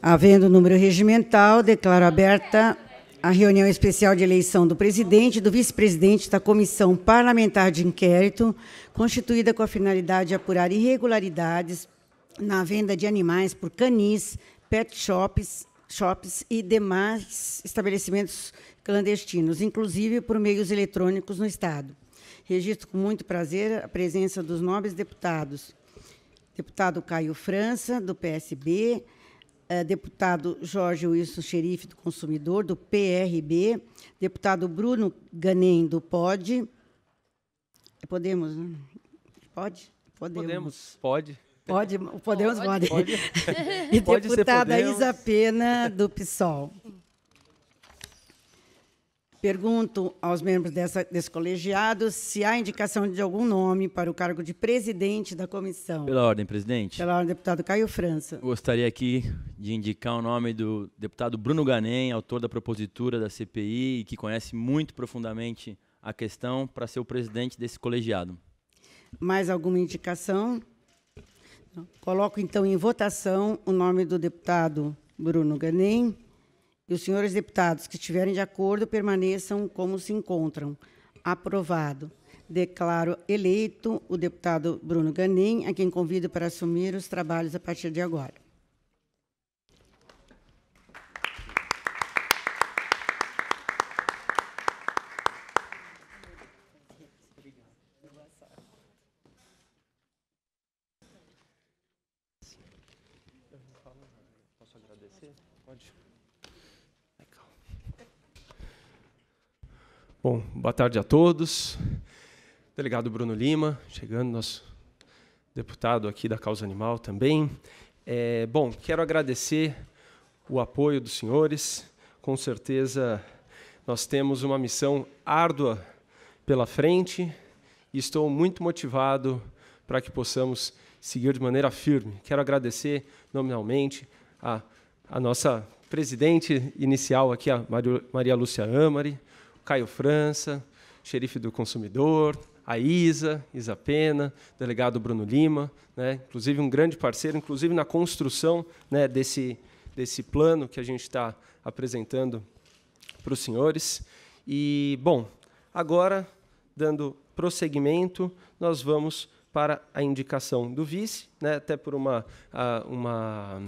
Havendo o número regimental, declaro aberta a reunião especial de eleição do presidente e do vice-presidente da Comissão Parlamentar de Inquérito, constituída com a finalidade de apurar irregularidades na venda de animais por canis, pet shops, shops e demais estabelecimentos clandestinos, inclusive por meios eletrônicos no Estado. Registro com muito prazer a presença dos nobres deputados. Deputado Caio França, do PSB, eh, deputado Jorge Wilson Xerife, do Consumidor, do PRB, deputado Bruno Ganem, do POD. Podemos, né? Pode? Podemos. Podemos, pode. Pode, podemos, pode. pode. e deputada pode Isa Pena, do PSOL. Pergunto aos membros dessa, desse colegiado se há indicação de algum nome para o cargo de presidente da comissão. Pela ordem, presidente. Pela ordem, deputado Caio França. Gostaria aqui de indicar o nome do deputado Bruno Ganem, autor da propositura da CPI e que conhece muito profundamente a questão, para ser o presidente desse colegiado. Mais alguma indicação? Coloco então em votação o nome do deputado Bruno Ganem e os senhores deputados que estiverem de acordo permaneçam como se encontram. Aprovado. Declaro eleito o deputado Bruno Ganem, a quem convido para assumir os trabalhos a partir de agora. Posso agradecer? Pode. Bom, boa tarde a todos. Delegado Bruno Lima, chegando, nosso deputado aqui da Causa Animal também. É, bom, quero agradecer o apoio dos senhores. Com certeza, nós temos uma missão árdua pela frente e estou muito motivado para que possamos seguir de maneira firme. Quero agradecer nominalmente a, a nossa presidente inicial aqui, a Maria Lúcia Amari, Caio França, xerife do consumidor, a Isa, Isa Pena, delegado Bruno Lima, né? inclusive um grande parceiro, inclusive na construção né, desse, desse plano que a gente está apresentando para os senhores. E, bom, agora, dando prosseguimento, nós vamos para a indicação do vice, né? até por uma, ah, uma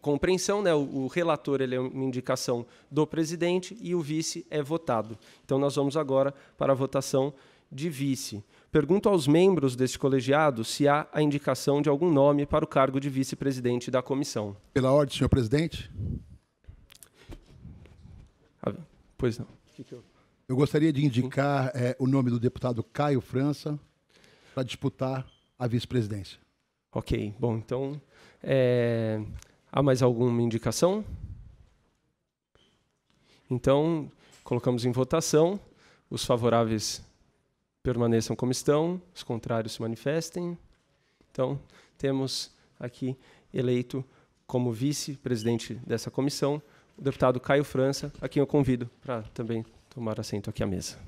compreensão, né? o, o relator ele é uma indicação do presidente e o vice é votado. Então, nós vamos agora para a votação de vice. Pergunto aos membros deste colegiado se há a indicação de algum nome para o cargo de vice-presidente da comissão. Pela ordem, senhor presidente. Ah, pois não. Eu gostaria de indicar é, o nome do deputado Caio França para disputar a vice-presidência. Ok, bom, então. É... Há mais alguma indicação? Então, colocamos em votação. Os favoráveis permaneçam como estão, os contrários se manifestem. Então, temos aqui eleito como vice-presidente dessa comissão o deputado Caio França, a quem eu convido para também tomar assento aqui à mesa.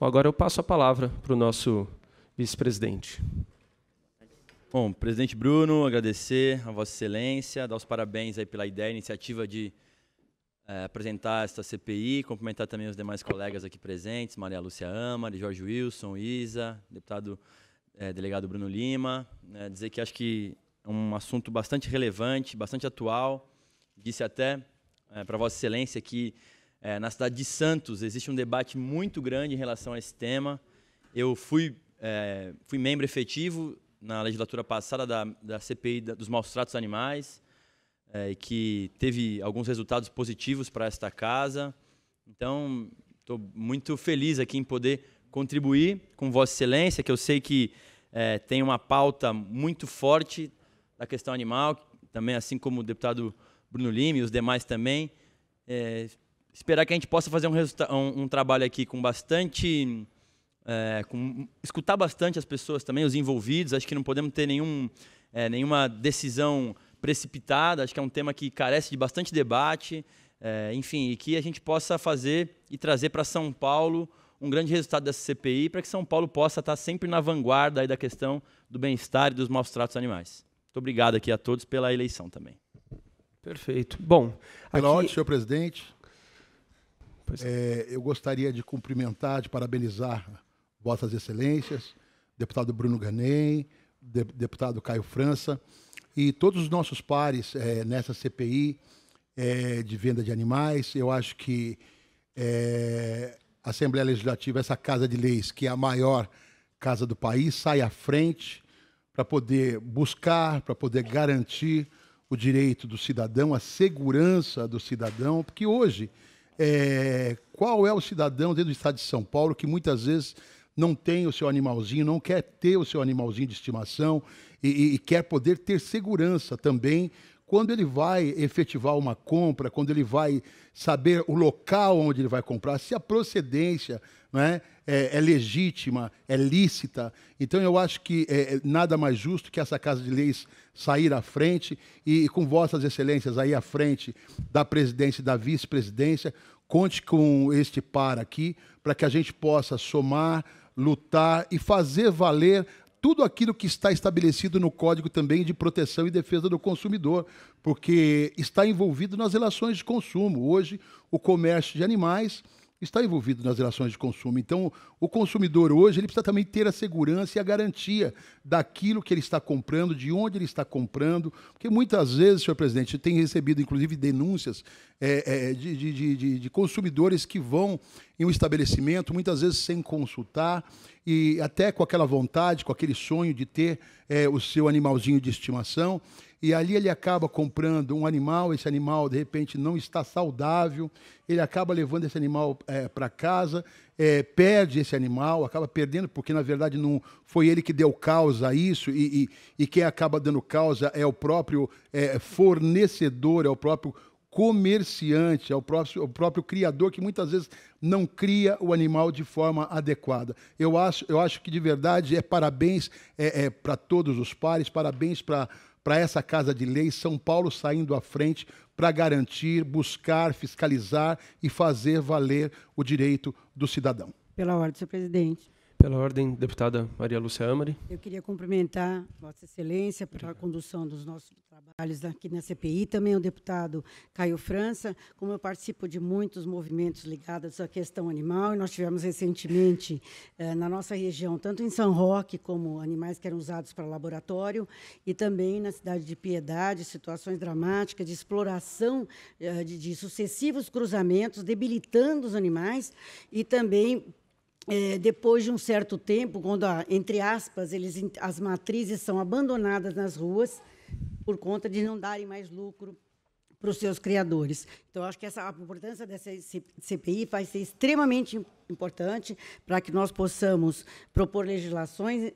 Bom, agora eu passo a palavra para o nosso vice-presidente. Bom, presidente Bruno, agradecer a Vossa Excelência, dar os parabéns aí pela ideia, iniciativa de é, apresentar esta CPI, cumprimentar também os demais colegas aqui presentes, Maria Lúcia Amari, Jorge Wilson, Isa, deputado é, delegado Bruno Lima, né, dizer que acho que é um assunto bastante relevante, bastante atual, disse até é, eh, para Vossa Excelência que é, na cidade de Santos, existe um debate muito grande em relação a esse tema. Eu fui, é, fui membro efetivo na legislatura passada da, da CPI da, dos maus tratos animais, é, que teve alguns resultados positivos para esta casa. Então, estou muito feliz aqui em poder contribuir com Vossa Excelência, que eu sei que é, tem uma pauta muito forte da questão animal, também assim como o deputado Bruno Lima e os demais também. É, esperar que a gente possa fazer um, um, um trabalho aqui com bastante. É, com, escutar bastante as pessoas também, os envolvidos. Acho que não podemos ter nenhum, é, nenhuma decisão precipitada. Acho que é um tema que carece de bastante debate. É, enfim, e que a gente possa fazer e trazer para São Paulo um grande resultado dessa CPI, para que São Paulo possa estar sempre na vanguarda da questão do bem-estar e dos maus tratos animais. Muito obrigado aqui a todos pela eleição também. Perfeito. Bom, pela aqui... ordem, senhor presidente. É, eu gostaria de cumprimentar, de parabenizar Vossas Excelências, deputado Bruno Ganem, de, deputado Caio França e todos os nossos pares é, nessa CPI é, de venda de animais. Eu acho que é, a Assembleia Legislativa, essa casa de leis, que é a maior casa do país, sai à frente para poder buscar, para poder garantir o direito do cidadão, a segurança do cidadão, porque hoje é, qual é o cidadão dentro do estado de São Paulo que muitas vezes não tem o seu animalzinho, não quer ter o seu animalzinho de estimação e, e, e quer poder ter segurança também quando ele vai efetivar uma compra, quando ele vai saber o local onde ele vai comprar, se a procedência né, é, é legítima, é lícita. Então, eu acho que é, é, nada mais justo que essa Casa de Leis sair à frente e, e com Vossas Excelências aí à frente da presidência e da vice-presidência, conte com este par aqui para que a gente possa somar, lutar e fazer valer tudo aquilo que está estabelecido no Código também de Proteção e Defesa do Consumidor, porque está envolvido nas relações de consumo. Hoje, o comércio de animais está envolvido nas relações de consumo. Então, o consumidor hoje ele precisa também ter a segurança e a garantia daquilo que ele está comprando, de onde ele está comprando, porque muitas vezes, senhor presidente, tem recebido inclusive denúncias é, é, de, de, de, de consumidores que vão em um estabelecimento, muitas vezes sem consultar, e até com aquela vontade, com aquele sonho de ter é, o seu animalzinho de estimação. E ali ele acaba comprando um animal, esse animal de repente não está saudável, ele acaba levando esse animal é, eh, para casa, é, perde esse animal, acaba perdendo, porque na verdade não foi ele que deu causa a isso, e, e, e quem acaba dando causa é o próprio fornecedor, é o próprio comerciante, ao é próprio, ao próprio criador, que muitas vezes não cria o animal de forma adequada. Eu acho, eu acho que, de verdade, é parabéns é, é, para todos os pares, parabéns para para essa Casa de Lei, São Paulo saindo à frente para garantir, buscar, fiscalizar e fazer valer o direito do cidadão. Pela ordem, senhor presidente. Pela ordem, deputada Maria Lúcia Amari. Eu queria cumprimentar Vossa Excelência pela condução dos nossos trabalhos aqui na CPI, também o deputado Caio França. Como eu participo de muitos movimentos ligados à questão animal, e nós tivemos recentemente eh, na nossa região, tanto em São Roque, como animais que eram usados para laboratório, e também na cidade de Piedade, situações dramáticas de exploração eh, de, de sucessivos cruzamentos, debilitando os animais, e também é, depois de um certo tempo, quando, entre aspas, eles, as matrizes são abandonadas nas ruas por conta de não darem mais lucro para os seus criadores. Então, acho que essa, a importância dessa CPI vai ser extremamente importante para que nós possamos propor legislações,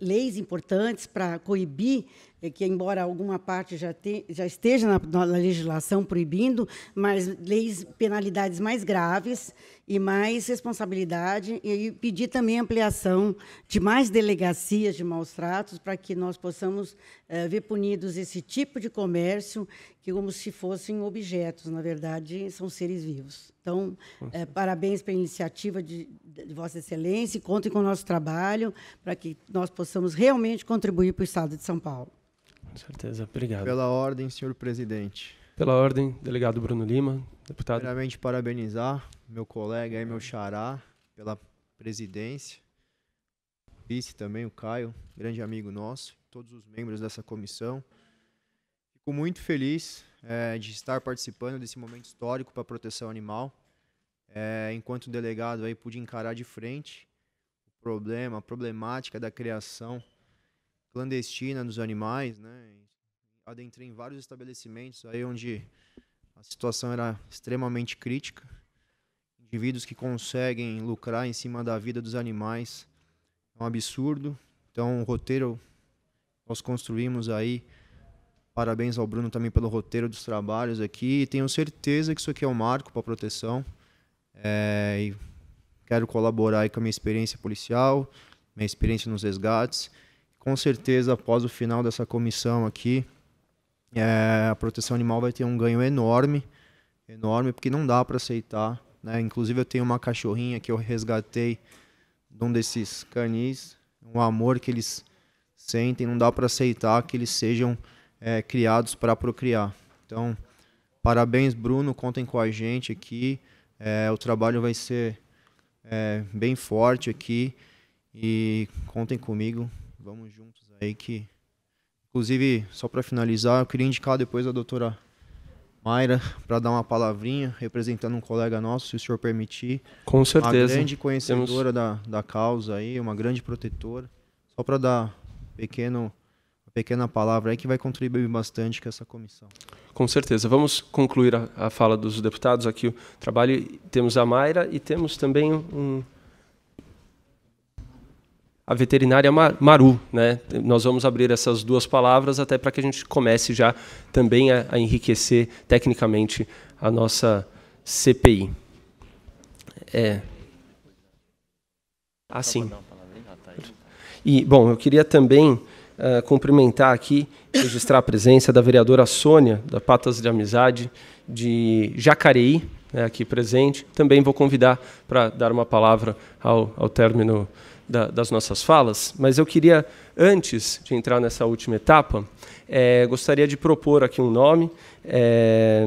leis importantes para coibir é que embora alguma parte já, te, já esteja na, na, legislação proibindo, mas leis penalidades mais graves e mais responsabilidade e, pedir também ampliação de mais delegacias de maus tratos para que nós possamos é, ver punidos esse tipo de comércio que como se fossem objetos, na verdade são seres vivos. Então é, parabéns pela iniciativa de, de Vossa Excelência, e contem com o nosso trabalho para que nós possamos realmente contribuir para o Estado de São Paulo. Com certeza, obrigado. Pela ordem, senhor presidente. Pela ordem, delegado Bruno Lima, deputado. Primeiramente, parabenizar meu colega e meu xará pela presidência, vice também, o Caio, grande amigo nosso, todos os membros dessa comissão. Fico muito feliz é, de estar participando desse momento histórico para a proteção animal. É, enquanto delegado, aí, pude encarar de frente o problema, a problemática da criação clandestina dos animais, né? Adentrei em vários estabelecimentos aí onde a situação era extremamente crítica. Indivíduos que conseguem lucrar em cima da vida dos animais é um absurdo. Então, o roteiro nós construímos aí. Parabéns ao Bruno também pelo roteiro dos trabalhos aqui. tenho certeza que isso aqui é um marco para a proteção. É, e quero colaborar aí com a minha experiência policial, minha experiência nos resgates com certeza, após o final dessa comissão aqui, é, a proteção animal vai ter um ganho enorme, enorme, porque não dá para aceitar. Né? Inclusive, eu tenho uma cachorrinha que eu resgatei de um desses canis, um amor que eles sentem, não dá para aceitar que eles sejam é, criados para procriar. Então, parabéns, Bruno, contem com a gente aqui. É, o trabalho vai ser é, bem forte aqui e contem comigo Vamos juntos aí que. Inclusive, só para finalizar, eu queria indicar depois a doutora Mayra para dar uma palavrinha, representando um colega nosso, se o senhor permitir. Com certeza. Uma grande conhecedora Temos... da, da causa aí, uma grande protetora. Só para dar pequeno pequena palavra aí que vai contribuir bastante com essa comissão. Com certeza. Vamos concluir a, a fala dos deputados aqui o trabalho. Temos a Mayra e temos também um, a veterinária Maru. Né? Nós vamos abrir essas duas palavras até para que a gente comece já também a, a enriquecer tecnicamente a nossa CPI. É. Ah, sim. Ah, tá, tá. E, bom, eu queria também uh, cumprimentar aqui, registrar a presença da vereadora Sônia, da Patas de Amizade, de Jacareí, né, aqui presente. Também vou convidar para dar uma palavra ao, ao término da, das nossas falas, mas eu queria, antes de entrar nessa última etapa, é, gostaria de propor aqui um nome, é,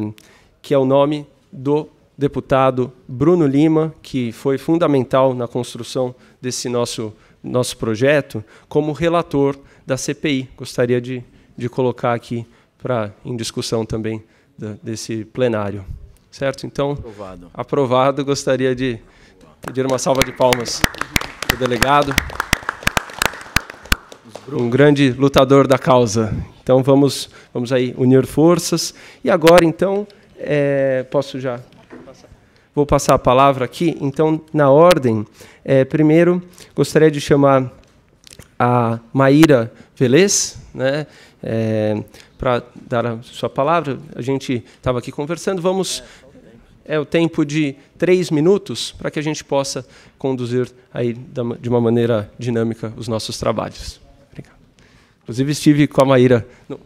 que é o nome do deputado Bruno Lima, que foi fundamental na construção desse nosso, nosso projeto, como relator da CPI. Gostaria de, de colocar aqui pra, em discussão também da, desse plenário. Certo? Então, aprovado. aprovado gostaria de pedir uma salva de palmas seu delegado. Um grande lutador da causa. Então vamos, vamos aí unir forças. E agora, então, é, posso já vou passar a palavra aqui. Então, na ordem, é, primeiro gostaria de chamar a Maíra Velez, né, é, para dar a sua palavra. A gente estava aqui conversando. Vamos é o tempo de três minutos para que a gente possa conduzir aí de uma maneira dinâmica os nossos trabalhos. Obrigado. Inclusive estive com a Maíra. No...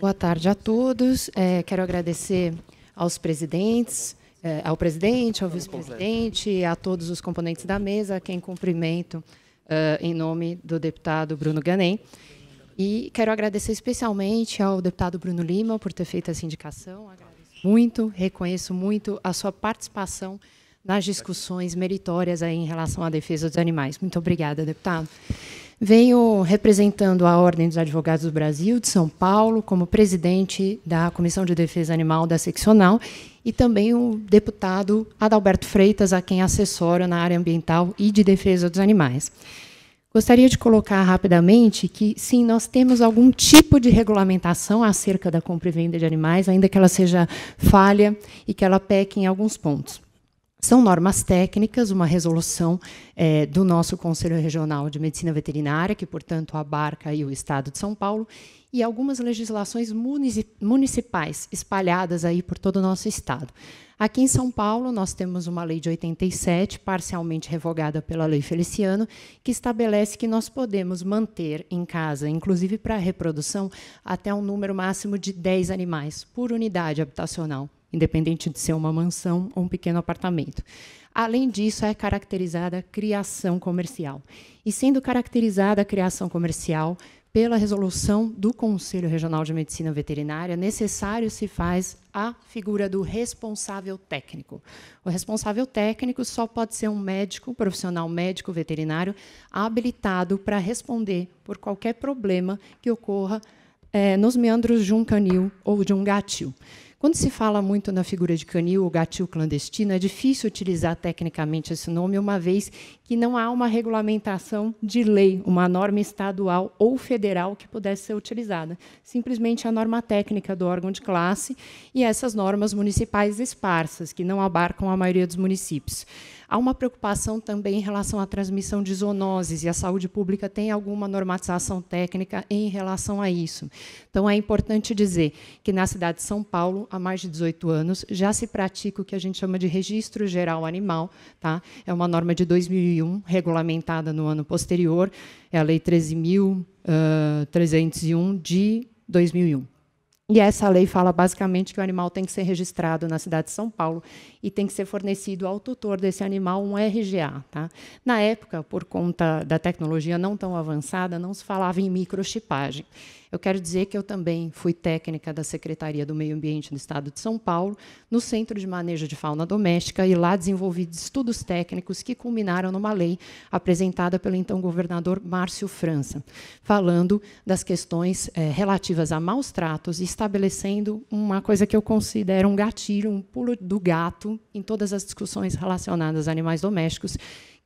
Boa tarde a todos. É, quero agradecer aos presidentes, é, ao presidente, ao vice-presidente, a todos os componentes da mesa, a quem cumprimento uh, em nome do deputado Bruno Ganem. E quero agradecer especialmente ao deputado Bruno Lima por ter feito essa indicação. Agradeço muito, reconheço muito a sua participação nas discussões meritórias aí em relação à defesa dos animais. Muito obrigada, deputado. Venho representando a Ordem dos Advogados do Brasil, de São Paulo, como presidente da Comissão de Defesa Animal da Seccional e também o deputado Adalberto Freitas, a quem assessoro na área ambiental e de defesa dos animais. Gostaria de colocar rapidamente que, sim, nós temos algum tipo de regulamentação acerca da compra e venda de animais, ainda que ela seja falha e que ela peque em alguns pontos. São normas técnicas, uma resolução é, do nosso Conselho Regional de Medicina Veterinária, que, portanto, abarca o Estado de São Paulo, e algumas legislações municipais espalhadas aí por todo o nosso Estado. Aqui em São Paulo, nós temos uma lei de 87, parcialmente revogada pela lei Feliciano, que estabelece que nós podemos manter em casa, inclusive para reprodução, até um número máximo de 10 animais por unidade habitacional, independente de ser uma mansão ou um pequeno apartamento. Além disso, é caracterizada criação comercial. E sendo caracterizada a criação comercial, pela resolução do Conselho Regional de Medicina Veterinária, necessário se faz a figura do responsável técnico. O responsável técnico só pode ser um médico, profissional médico veterinário, habilitado para responder por qualquer problema que ocorra é, nos meandros de um canil ou de um gatil. Quando se fala muito na figura de canil ou gatil clandestino, é difícil utilizar tecnicamente esse nome, uma vez que não há uma regulamentação de lei, uma norma estadual ou federal que pudesse ser utilizada. Simplesmente a norma técnica do órgão de classe e essas normas municipais esparsas, que não abarcam a maioria dos municípios. Há uma preocupação também em relação à transmissão de zoonoses, e a saúde pública tem alguma normatização técnica em relação a isso. Então, é importante dizer que na cidade de São Paulo, há mais de 18 anos, já se pratica o que a gente chama de registro geral animal. Tá? É uma norma de 2001, regulamentada no ano posterior, é a Lei 13.301 de 2001. E essa lei fala basicamente que o animal tem que ser registrado na cidade de São Paulo e tem que ser fornecido ao tutor desse animal um RGA. Tá? Na época, por conta da tecnologia não tão avançada, não se falava em microchipagem. Eu quero dizer que eu também fui técnica da Secretaria do Meio Ambiente do Estado de São Paulo, no Centro de Manejo de Fauna Doméstica, e lá desenvolvi estudos técnicos que culminaram numa lei apresentada pelo então governador Márcio França, falando das questões é, relativas a maus tratos e estabelecendo uma coisa que eu considero um gatilho, um pulo do gato em todas as discussões relacionadas a animais domésticos,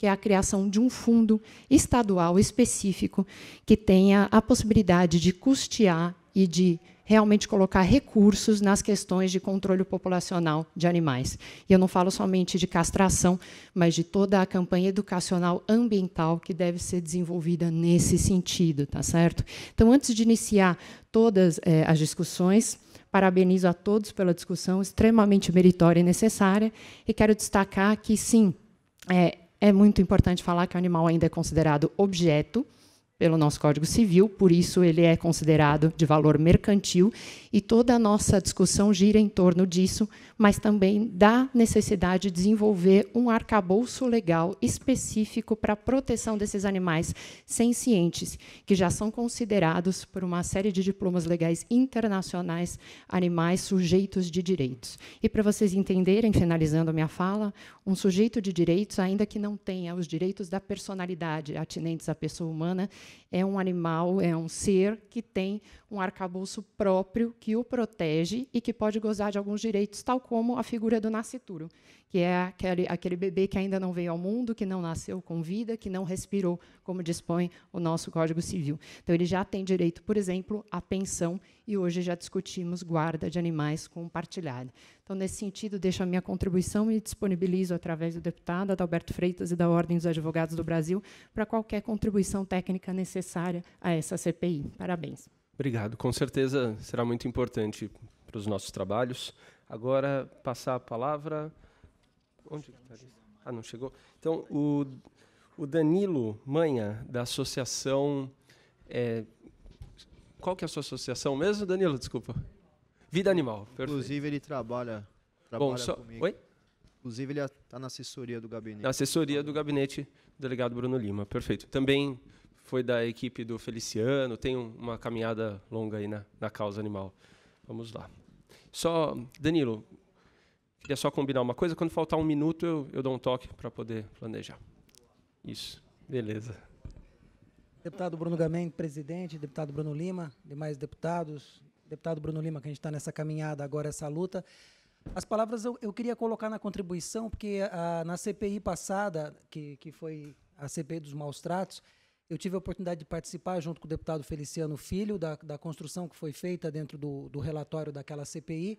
que é a criação de um fundo estadual específico que tenha a possibilidade de custear e de realmente colocar recursos nas questões de controle populacional de animais. E eu não falo somente de castração, mas de toda a campanha educacional ambiental que deve ser desenvolvida nesse sentido, tá certo? Então, antes de iniciar todas eh, as discussões, parabenizo a todos pela discussão extremamente meritória e necessária e quero destacar que sim, é, é muito importante falar que o animal ainda é considerado objeto pelo nosso Código Civil, por isso ele é considerado de valor mercantil e toda a nossa discussão gira em torno disso, mas também da necessidade de desenvolver um arcabouço legal específico para a proteção desses animais sencientes, que já são considerados, por uma série de diplomas legais internacionais, animais sujeitos de direitos. E para vocês entenderem, finalizando a minha fala, um sujeito de direitos, ainda que não tenha os direitos da personalidade atinentes à pessoa humana, é um animal, é um ser que tem um arcabouço próprio que o protege e que pode gozar de alguns direitos, tal como como a figura do nascituro, que é aquele, aquele bebê que ainda não veio ao mundo, que não nasceu com vida, que não respirou, como dispõe o nosso Código Civil. Então, ele já tem direito, por exemplo, à pensão, e hoje já discutimos guarda de animais compartilhada. Então, nesse sentido, deixo a minha contribuição e disponibilizo, através do deputado Adalberto Freitas e da Ordem dos Advogados do Brasil, para qualquer contribuição técnica necessária a essa CPI. Parabéns. Obrigado. Com certeza será muito importante para os nossos trabalhos. Agora, passar a palavra. Onde tá Ah, não chegou. Então, o, o Danilo Manha, da Associação. É, qual que é a sua associação mesmo, Danilo? Desculpa. Vida Animal. Perfeito. Inclusive, ele trabalha, trabalha Bom, só, comigo. Oi? Inclusive, ele está na assessoria do gabinete. Na assessoria do gabinete do delegado Bruno Lima. Perfeito. Também foi da equipe do Feliciano, tem uma caminhada longa aí na, na causa animal. Vamos lá. Só, Danilo, queria só combinar uma coisa. Quando faltar um minuto, eu, eu dou um toque para poder planejar. Isso, beleza. Deputado Bruno Gamen, presidente, deputado Bruno Lima, demais deputados, deputado Bruno Lima, que a gente está nessa caminhada agora, essa luta. As palavras eu, eu queria colocar na contribuição, porque a, ah, na CPI passada, que, que foi a CPI dos maus tratos, eu tive a oportunidade de participar, junto com o deputado Feliciano Filho, da, da construção que foi feita dentro do, do relatório daquela CPI.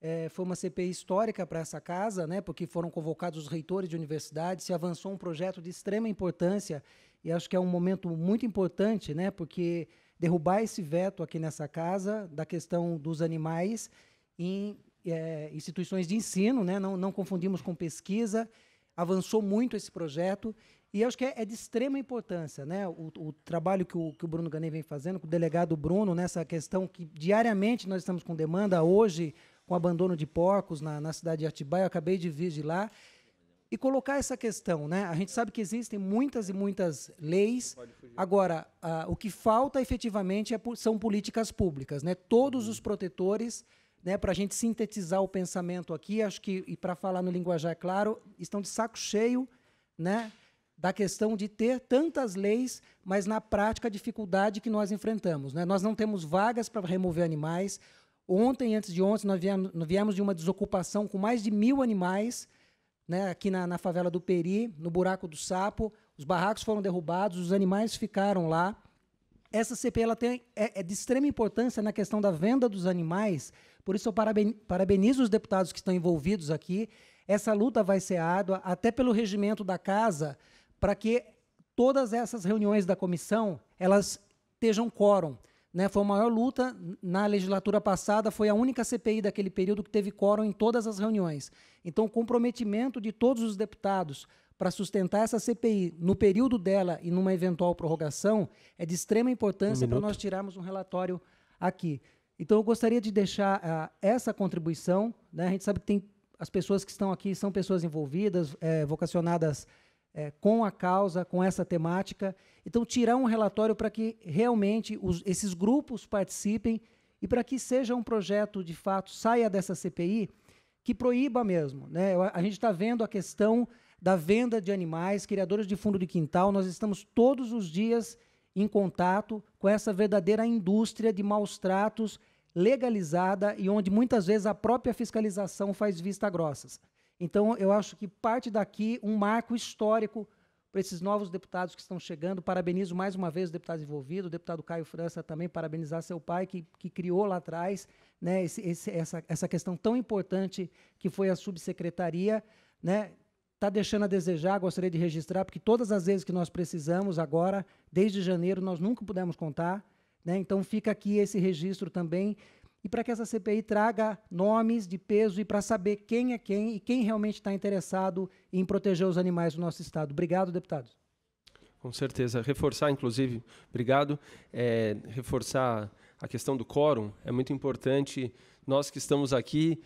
É, foi uma CPI histórica para essa casa, né, porque foram convocados os reitores de universidades, se avançou um projeto de extrema importância, e acho que é um momento muito importante, né, porque derrubar esse veto aqui nessa casa da questão dos animais em é, instituições de ensino, né, não, não confundimos com pesquisa, avançou muito esse projeto, e acho que é, é, de extrema importância, né? O, o trabalho que o, que o Bruno Ganem vem fazendo, com o delegado Bruno, nessa questão que diariamente nós estamos com demanda, hoje, com abandono de porcos na, na cidade de Atibaia, eu acabei de vir de lá. E colocar essa questão, né? A gente sabe que existem muitas e muitas leis. Agora, o que falta efetivamente é, são políticas públicas, né? Todos os protetores né, para a gente sintetizar o pensamento aqui, acho que, e para falar no linguajar claro, estão de saco cheio né, da questão de ter tantas leis, mas na prática a dificuldade que nós enfrentamos. Né? Nós não temos vagas para remover animais. Ontem, antes de ontem, nós viemos, de uma desocupação com mais de mil animais né, aqui na, na favela do Peri, no Buraco do Sapo. Os barracos foram derrubados, os animais ficaram lá. Essa CP ela tem, é, é de extrema importância na questão da venda dos animais, por isso eu paraben, parabenizo os deputados que estão envolvidos aqui. Essa luta vai ser árdua, até pelo regimento da casa, para que todas essas reuniões da comissão elas estejam quórum. Né? Foi a maior luta na legislatura passada, foi a única CPI daquele período que teve quórum em todas as reuniões. Então, o comprometimento de todos os deputados para sustentar essa CPI no período dela e numa eventual prorrogação é de extrema importância um para nós tirarmos um relatório aqui. Então, eu gostaria de deixar uh, essa contribuição. Né? A gente sabe que tem as pessoas que estão aqui são pessoas envolvidas, é, vocacionadas é, com a causa, com essa temática. Então, tirar um relatório para que realmente os, esses grupos participem e para que seja um projeto, de fato, saia dessa CPI, que proíba mesmo. Né? A gente está vendo a questão da venda de animais, criadores de fundo de quintal, nós estamos todos os dias em contato com essa verdadeira indústria de maus tratos legalizada e onde muitas vezes a própria fiscalização faz vista grossas. Então, eu acho que parte daqui um marco histórico para esses novos deputados que estão chegando. Parabenizo mais uma vez o deputado envolvido, o deputado Caio França também, parabenizar seu pai, que, que criou lá atrás né, esse, esse, essa, essa questão tão importante que foi a subsecretaria. Né, está deixando a desejar, gostaria de registrar, porque todas as vezes que nós precisamos agora, desde janeiro, nós nunca pudemos contar. Né? Então fica aqui esse registro também e para que essa CPI traga nomes de peso e para saber quem é quem e quem realmente está interessado em proteger os animais do nosso Estado. Obrigado, deputados. Com certeza. Reforçar, inclusive, obrigado, é, reforçar a questão do quórum é muito importante. Nós que estamos aqui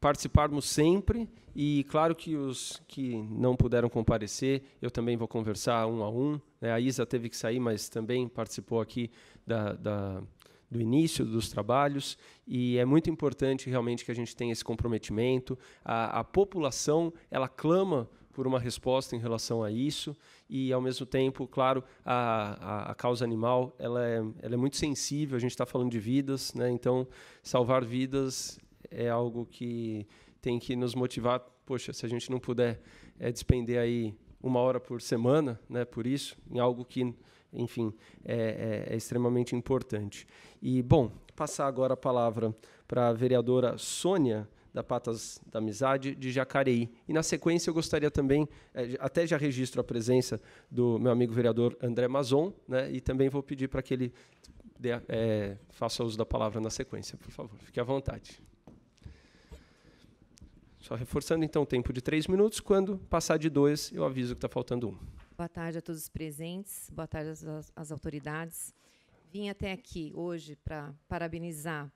participarmos sempre e claro que os que não puderam comparecer, eu também vou conversar um a um. É, a Isa teve que sair, mas também participou aqui da, da do início dos trabalhos e é muito importante realmente que a gente tenha esse comprometimento. A, a população ela clama por uma resposta em relação a isso e ao mesmo tempo, claro, a, a, a causa animal ela é, ela é muito sensível. A gente está falando de vidas, né? Então salvar vidas é algo que tem que nos motivar. Poxa, se a gente não puder é, despender aí uma hora por semana, né? Por isso, em algo que enfim, é, é, é extremamente importante. E, bom, passar agora a palavra para a vereadora Sônia da Patas da Amizade de Jacareí. E na sequência eu gostaria também, é, até já registro a presença do meu amigo vereador André Mazon, né, e também vou pedir para que ele dê, é, faça uso da palavra na sequência, por favor. Fique à vontade. Só reforçando, então, o tempo de três minutos. Quando passar de dois, eu aviso que está faltando um. Boa tarde a todos os presentes, boa tarde às, às autoridades. Vim até aqui hoje para parabenizar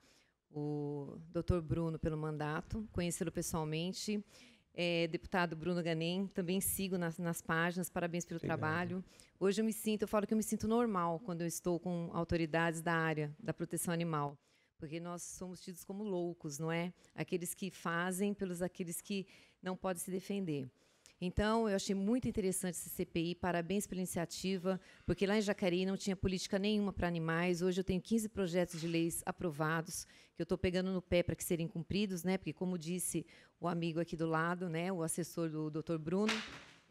o Dr. Bruno pelo mandato, conhecê-lo pessoalmente. É, deputado Bruno Ganem, também sigo nas, nas páginas, parabéns pelo trabalho. Hoje eu me sinto, eu falo que eu me sinto normal quando eu estou com autoridades da área da proteção animal, porque nós somos tidos como loucos, não é? Aqueles que fazem pelos aqueles que não podem se defender. Então, eu achei muito interessante esse CPI, parabéns pela iniciativa, porque lá em Jacareí não tinha política nenhuma para animais. Hoje eu tenho 15 projetos de leis aprovados, que eu estou pegando no pé para que serem cumpridos, né? porque, como disse o amigo aqui do lado, né? o assessor do doutor Bruno,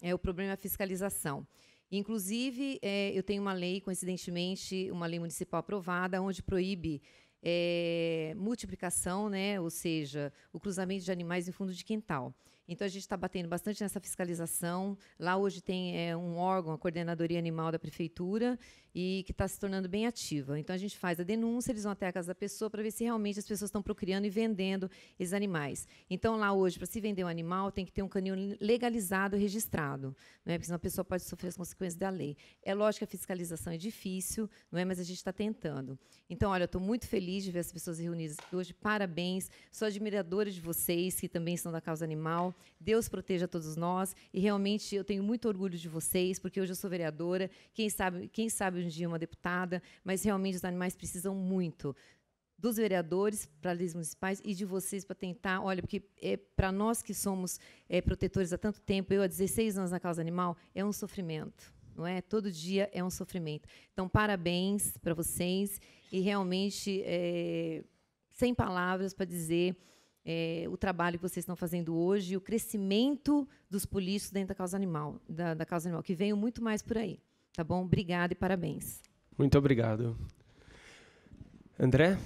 é, o problema é a fiscalização. Inclusive, é, eu tenho uma lei, coincidentemente, uma lei municipal aprovada, onde proíbe é, multiplicação, né? ou seja, o cruzamento de animais em fundo de quintal. Então a gente está batendo bastante nessa fiscalização. Lá hoje tem é, um órgão, a coordenadoria animal da prefeitura, e que está se tornando bem ativa. Então a gente faz a denúncia, eles vão até a casa da pessoa para ver se realmente as pessoas estão procriando e vendendo esses animais. Então lá hoje, para se vender um animal, tem que ter um canil legalizado, registrado, não é? Porque senão a pessoa pode sofrer as consequências da lei. É lógico que a fiscalização é difícil, não é? Mas a gente está tentando. Então, olha, eu estou muito feliz de ver as pessoas reunidas aqui hoje. Parabéns. Sou admiradora de vocês que também são da causa animal. Deus proteja todos nós. E realmente eu tenho muito orgulho de vocês, porque hoje eu sou vereadora, quem sabe, quem sabe um dia uma deputada, mas realmente os animais precisam muito dos vereadores para as municipais e de vocês para tentar, olha, porque é, para nós que somos é, protetores há tanto tempo, eu há 16 anos na causa animal, é um sofrimento, não é? Todo dia é um sofrimento. Então, parabéns para vocês e realmente é, sem palavras para dizer é, o trabalho que vocês estão fazendo hoje, o crescimento dos políticos dentro da causa animal, da, da causa animal, que veio muito mais por aí. Tá bom? Obrigada e parabéns. Muito obrigado. André?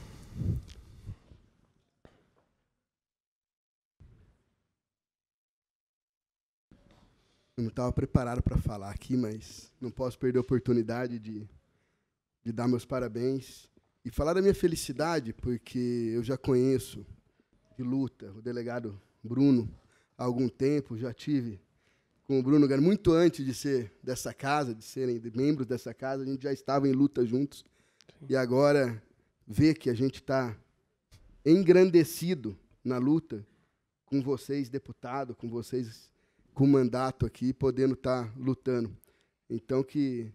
Eu não estava preparado para falar aqui, mas não posso perder a oportunidade de, de dar meus parabéns e falar da minha felicidade, porque eu já conheço de luta, o delegado Bruno, há algum tempo, já tive com o Bruno muito antes de ser dessa casa, de serem membros dessa casa, a gente já estava em luta juntos. Sim. E agora ver que a gente está engrandecido na luta com vocês, deputado, com vocês com mandato aqui, podendo estar tá lutando. Então que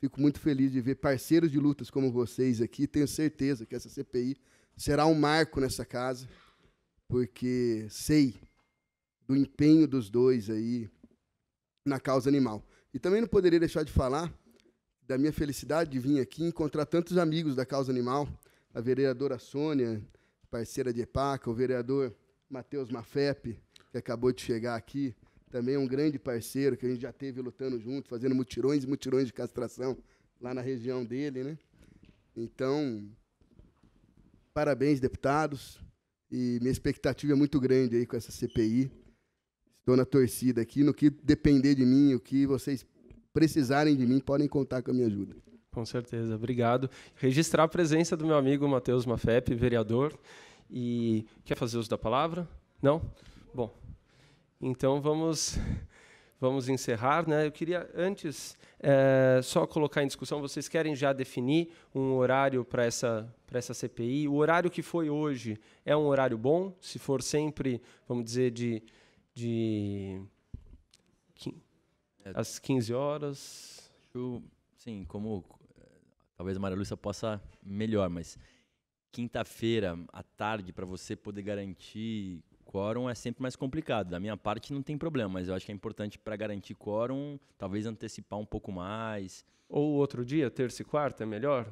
fico muito feliz de ver parceiros de lutas como vocês aqui. Tenho certeza que essa CPI será um marco nessa casa porque sei do empenho dos dois aí na causa animal. E também não poderia deixar de falar da minha felicidade de vir aqui encontrar tantos amigos da causa animal, a vereadora Sônia, parceira de EPACA, o vereador Matheus Mafep, que acabou de chegar aqui, também é um grande parceiro que a gente já teve lutando junto, fazendo mutirões e mutirões de castração lá na região dele, né? Então, parabéns, deputados. E minha expectativa é muito grande aí com essa CPI. Estou na torcida aqui. No que depender de mim, o que vocês precisarem de mim, podem contar com a minha ajuda. Com certeza, obrigado. Registrar a presença do meu amigo Matheus Mafep, vereador. E quer fazer uso da palavra? Não? Bom, então vamos vamos encerrar. Né? Eu queria, antes, é, só colocar em discussão: vocês querem já definir um horário para essa, essa CPI? O horário que foi hoje é um horário bom? Se for sempre, vamos dizer, de. de é. às 15 horas? Acho, sim, como. Eh, talvez a Maria Lúcia possa melhor, mas quinta-feira à tarde para você poder garantir quórum é sempre mais complicado. Da minha parte não tem problema, mas eu acho que é importante para garantir quórum, talvez antecipar um pouco mais. Ou outro dia, terça e quarta, é melhor?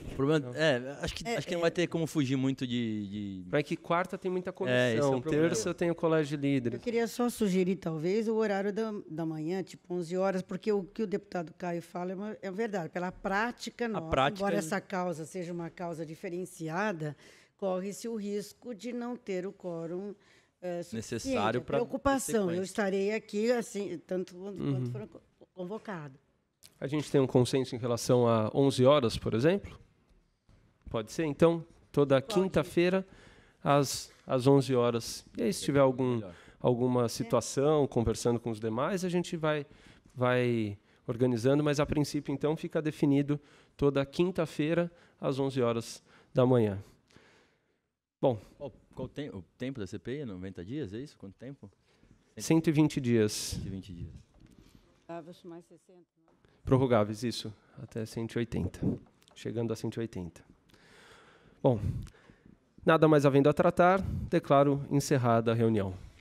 O problema é, acho que, é, acho que é, não vai ter como fugir muito de. de... Mas é que quarta tem muita é, comissão, é terça eu tenho colégio líder. Eu queria só sugerir, talvez, o horário da, da manhã, tipo 11 horas, porque o que o deputado Caio fala é, uma, é verdade. Pela prática, nossa, prática... embora essa causa seja uma causa diferenciada, corre-se o risco de não ter o quórum é, necessário para preocupação. Eu estarei aqui assim, tanto quanto uhum. for convocado. A gente tem um consenso em relação a 11 horas, por exemplo? Pode ser, então, toda quinta-feira às às 11 horas. E aí se tiver algum alguma é. situação, conversando com os demais, a gente vai vai organizando, mas a princípio então fica definido toda quinta-feira às 11 horas da manhã. Bom. Qual, qual tem, o tempo da CPI? 90 dias, é isso? Quanto tempo? 120 dias. 120 dias. Ah, mais 60. Né? Prorrogáveis, isso. Até 180. Chegando a 180. Bom, nada mais havendo a tratar, declaro encerrada a reunião.